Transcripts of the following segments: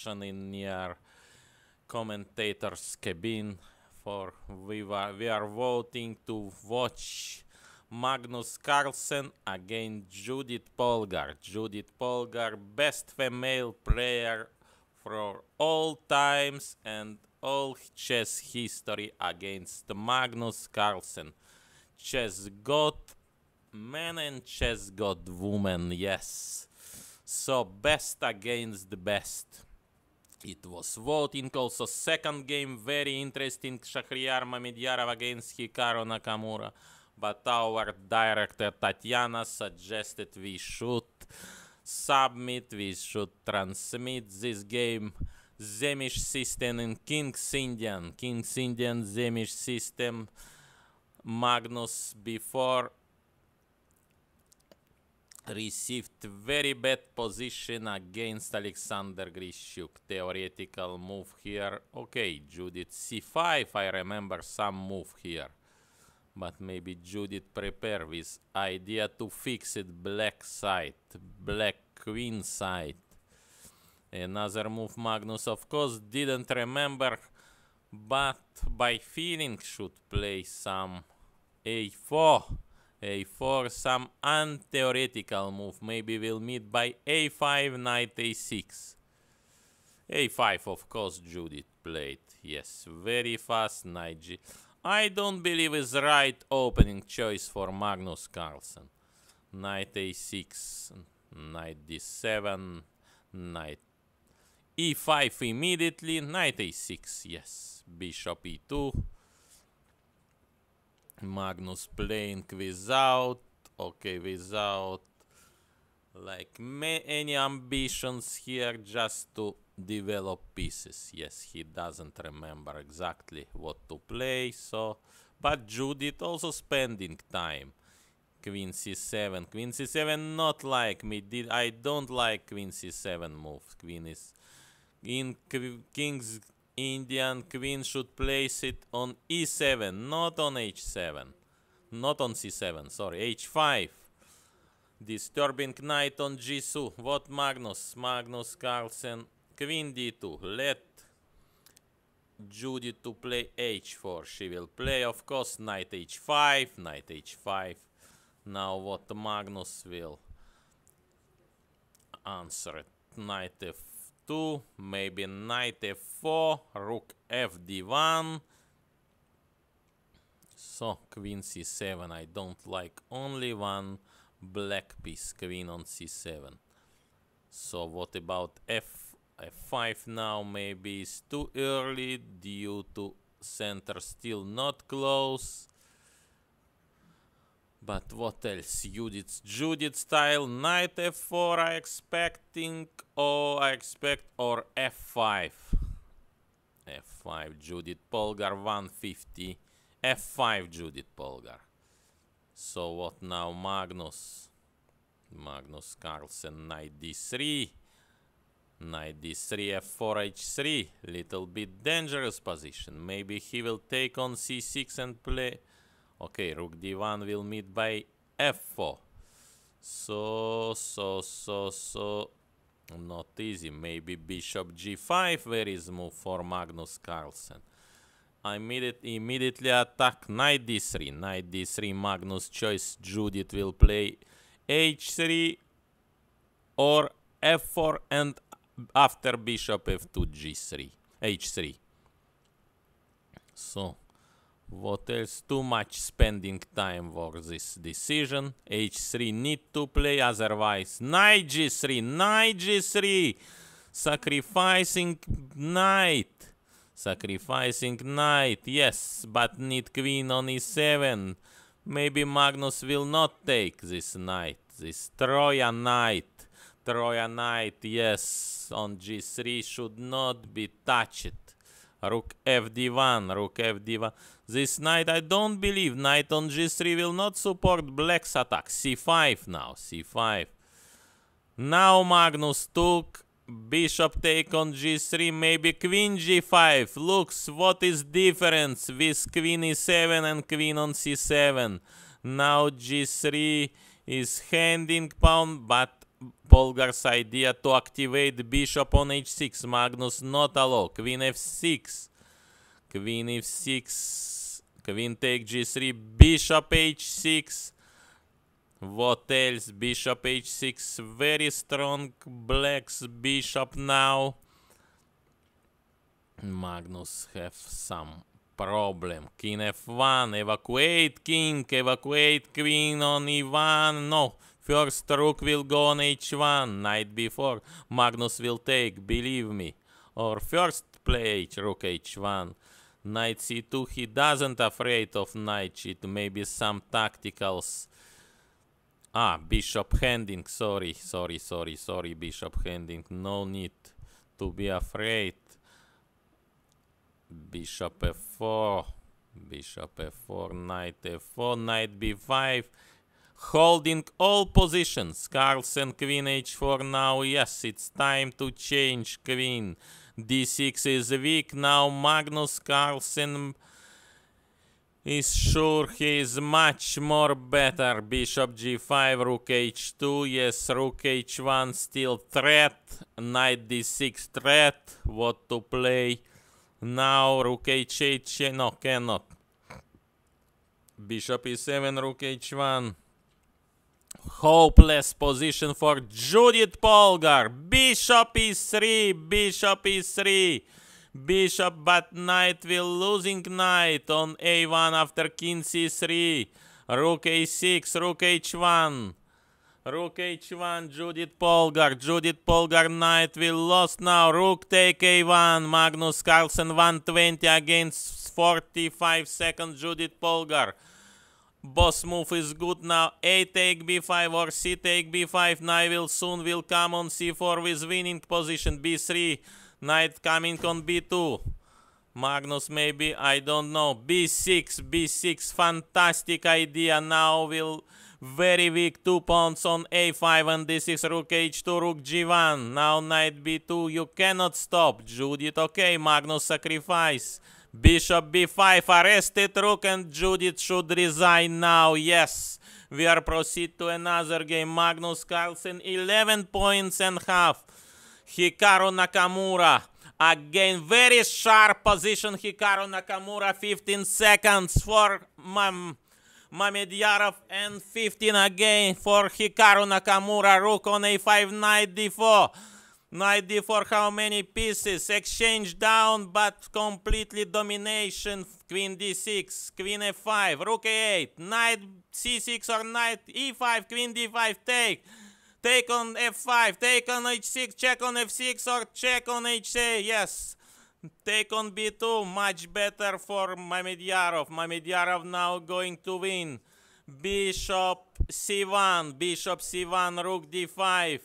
session in your commentator's cabin for we were we are voting to watch Magnus Carlsen against Judith Polgar. Judith Polgar, best female player for all times and all chess history against Magnus Carlsen. Chess god man and chess god woman, yes. So best against the best. It was voting also second game, very interesting, Shahriar Mamidyarov against Hikaru Nakamura. But our director Tatiana suggested we should submit, we should transmit this game. Zemish system in King's Indian. King's Indian Zemish system. Magnus before received very bad position against Alexander Grishuk. Theoretical move here. Okay, Judith c5. I remember some move here. But maybe Judith prepare this idea to fix it black side, black queen side. Another move Magnus of course didn't remember, but by feeling should play some a4 a4, some untheoretical move. Maybe we'll meet by a5, knight a6. a5, of course, Judith played. Yes, very fast knight g. I don't believe is right opening choice for Magnus Carlsen. Knight a6, knight d7, knight e5 immediately, knight a6, yes, bishop e2, Magnus playing without, okay, without like any ambitions here just to develop pieces. Yes, he doesn't remember exactly what to play, so, but Judith also spending time. Queen c7, Queen c7 not like me, did I don't like Queen c7 move, Queen is, in King's Indian queen should place it on e7, not on h7. Not on c7, sorry, h5. Disturbing knight on g2. What Magnus? Magnus Carlsen, queen d2. Let Judy to play h4. She will play, of course, knight h5, knight h5. Now what Magnus will answer it. Knight f maybe knight f4, rook fd1. So queen c7, I don't like only one black piece queen on c7. So what about f f5 now maybe it's too early due to center still not close but what else? Judith, Judith style, knight f4, I expecting, oh, I expect, or f5. f5, Judith Polgar, 150. f5, Judith Polgar. So what now, Magnus? Magnus Carlsen, knight d3. Knight d3, f4, h3. Little bit dangerous position. Maybe he will take on c6 and play Okay, rook d1 will meet by f4. So, so, so, so, not easy. Maybe bishop g5, very move for Magnus Carlsen. I immediate, immediately attack knight d3. Knight d3, Magnus choice. Judith will play h3 or f4 and after bishop f2 g3 h3 so what else? Too much spending time for this decision. H3 need to play, otherwise knight g3, knight g3. Sacrificing knight. Sacrificing knight, yes, but need queen on e7. Maybe Magnus will not take this knight, this Trojan knight. Trojan knight, yes, on g3 should not be touched. Rook fd1, rook fd1. This knight, I don't believe. Knight on g3 will not support black's attack. c5 now, c5. Now Magnus took bishop take on g3, maybe queen g5. Looks what is difference with queen e7 and queen on c7. Now g3 is handing pawn, but Polgar's idea to activate bishop on h6. Magnus not allow. Queen f6. Queen f6. Queen take g3. Bishop h6. What else? Bishop h6. Very strong black's bishop now. Magnus have some problem. King f1. Evacuate king. Evacuate queen on e1. No. First rook will go on h1, knight b4, Magnus will take, believe me. Or first play h rook h1, knight c2, he doesn't afraid of knight cheat, maybe some tacticals. Ah, bishop handing, sorry, sorry, sorry, sorry, bishop handing, no need to be afraid. Bishop f4, bishop f4, knight f4, knight b5, Holding all positions. Carlsen, queen h4 now. Yes, it's time to change queen. d6 is weak. Now Magnus Carlsen is sure he is much more better. Bishop g5, rook h2. Yes, rook h1 still threat. Knight d6 threat. What to play? Now rook h8. No, cannot. Bishop e7, rook h1 hopeless position for Judith Polgar. Bishop e3, bishop e3. Bishop but knight will losing knight on a1 after king c3. Rook a6, rook h1. Rook h1, Judith Polgar. Judith Polgar knight will lost now. Rook take a1. Magnus Carlsen 120 against 45 seconds Judith Polgar. Boss move is good now. A take b5 or c take b5. Knight will soon will come on c4 with winning position. b3. Knight coming on b2. Magnus maybe, I don't know. b6, b6, fantastic idea. Now will very weak two pawns on a5 and this is rook h2, rook g1. Now knight b2, you cannot stop. Judith, okay, Magnus sacrifice. Bishop b5 arrested, Rook and Judith should resign now, yes. We are proceed to another game, Magnus Carlsen 11 points and half. Hikaru Nakamura, again very sharp position, Hikaru Nakamura 15 seconds for Mam Mamedyarov and 15 again for Hikaru Nakamura, Rook on a 5 knight d4. No d for how many pieces. Exchange down, but completely domination. Queen d6, queen f5, rook a8, knight c6 or knight e5, queen d5, take. Take on f5, take on h6, check on f6 or check on h8, yes. Take on b2, much better for Mamedyarov. Mamedyarov now going to win. Bishop c1, bishop c1, rook d5.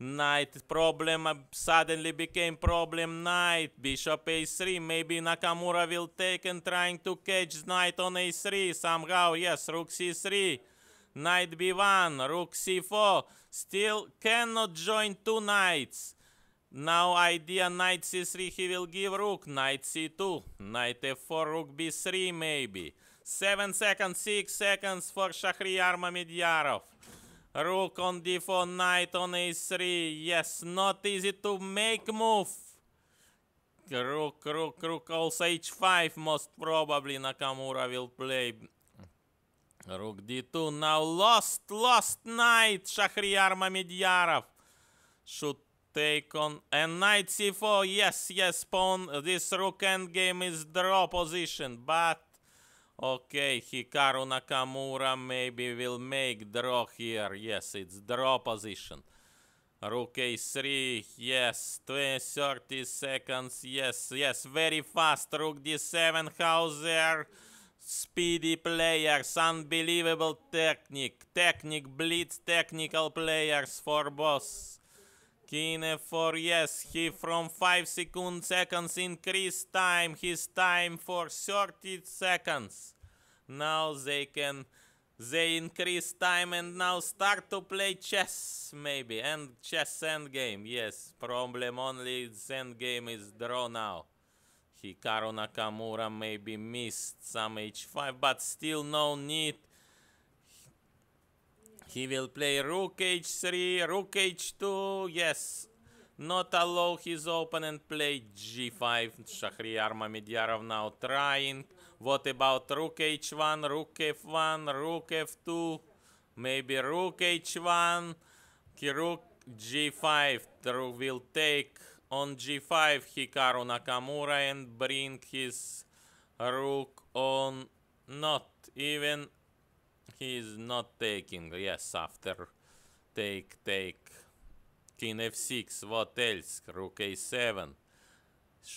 Knight problem uh, suddenly became problem knight. Bishop a3. Maybe Nakamura will take and trying to catch knight on a3. Somehow, yes, rook c3. Knight b1. Rook c4. Still cannot join two knights. Now idea knight c3 he will give rook, knight c2, knight f4, rook b3 maybe. 7 seconds, 6 seconds for Shahriar Mamedyarov. Rook on d4, knight on a3. Yes, not easy to make move. Rook, rook, rook, also h5 most probably Nakamura will play. Rook d2, now lost, lost knight, Shahriyar Mamedyarov Should take on, and knight c4, yes, yes, pawn, this rook endgame is draw position, but Okay, Hikaru Nakamura maybe will make draw here. Yes, it's draw position. Rook a3, yes, 20, 30 seconds, yes, yes, very fast. Rook d7, there, speedy players, unbelievable technique, technique, blitz, technical players for boss. Kine for yes, he from 5 second seconds increase time, his time for 30 seconds. Now they can, they increase time and now start to play chess maybe, and chess endgame, yes, problem only end endgame is draw now. Hikaru Nakamura maybe missed some h5, but still no need he will play rook h3, rook h2, yes. Not allow his opponent play g5. Shahriar Mamidyarov now trying. What about rook h1, rook f1, rook f2? Maybe rook h1, rook g5. The rook will take on g5 Hikaru Nakamura and bring his rook on not even He's not taking, yes, after take, take, king f6, what else, rook a7,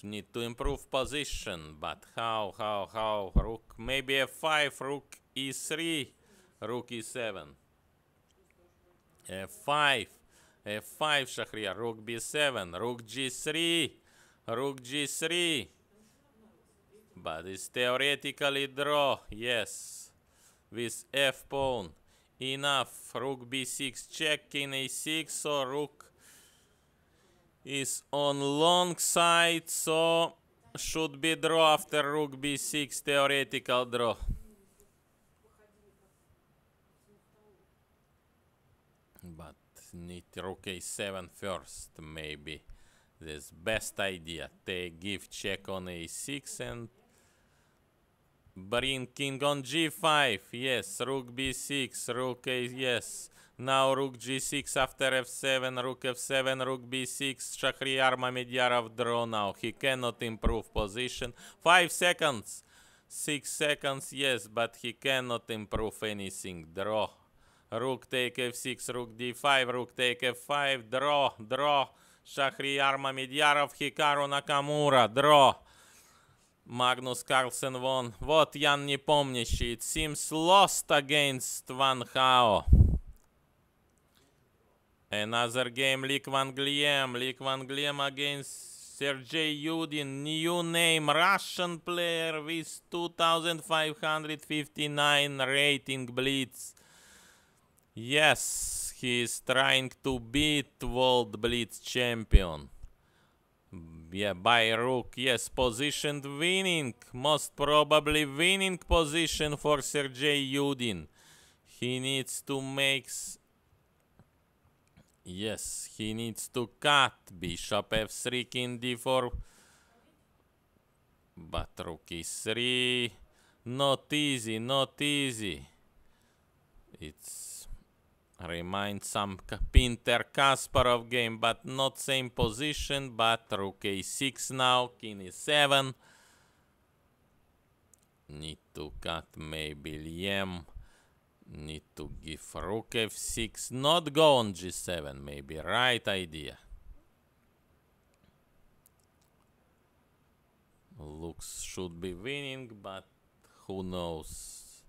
need to improve position, but how, how, how, rook, maybe f5, rook e3, rook e7, f5, f5, Shahriar, rook b7, rook g3, rook g3, but it's theoretically draw, yes, with f-pawn. Enough. Rook b6 check, king a6, so rook is on long side, so should be draw after rook b6, theoretical draw. But need rook a7 first, maybe. This best idea. Take give check on a6 and Bring king on g5, yes, rook b6, rook a, yes. Now rook g6 after f7, rook f7, rook b6, Shahriar Mamediarov draw now. He cannot improve position. 5 seconds, 6 seconds, yes, but he cannot improve anything. Draw. Rook take f6, rook d5, rook take f5, draw, draw. Shahriar Mamediarov, Hikaru Nakamura, draw. Magnus Carlsen won. Вот Jan Непомнящий. It seems lost against Van Hao. Another game, League Van Gliem. League Van Gliem against Sergey Yudin. New name, Russian player with 2559 rating Blitz. Yes, he is trying to beat World Blitz champion yeah, by rook, yes, positioned winning, most probably winning position for Sergei Yudin. He needs to make, yes, he needs to cut bishop f3, king d4, but rook e3, not easy, not easy. It's Remind some Pinter Kasparov game, but not same position, but rook a6 now, king e7. Need to cut maybe Liem. Need to give rook f6. Not go on g7, maybe right idea. Looks should be winning, but who knows.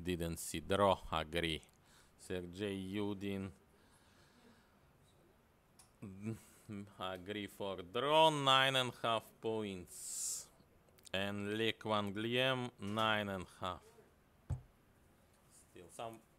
Didn't see draw, agree. Sergei Yudin. agree for draw, nine and a half points. And Le Liem nine and a half. Still some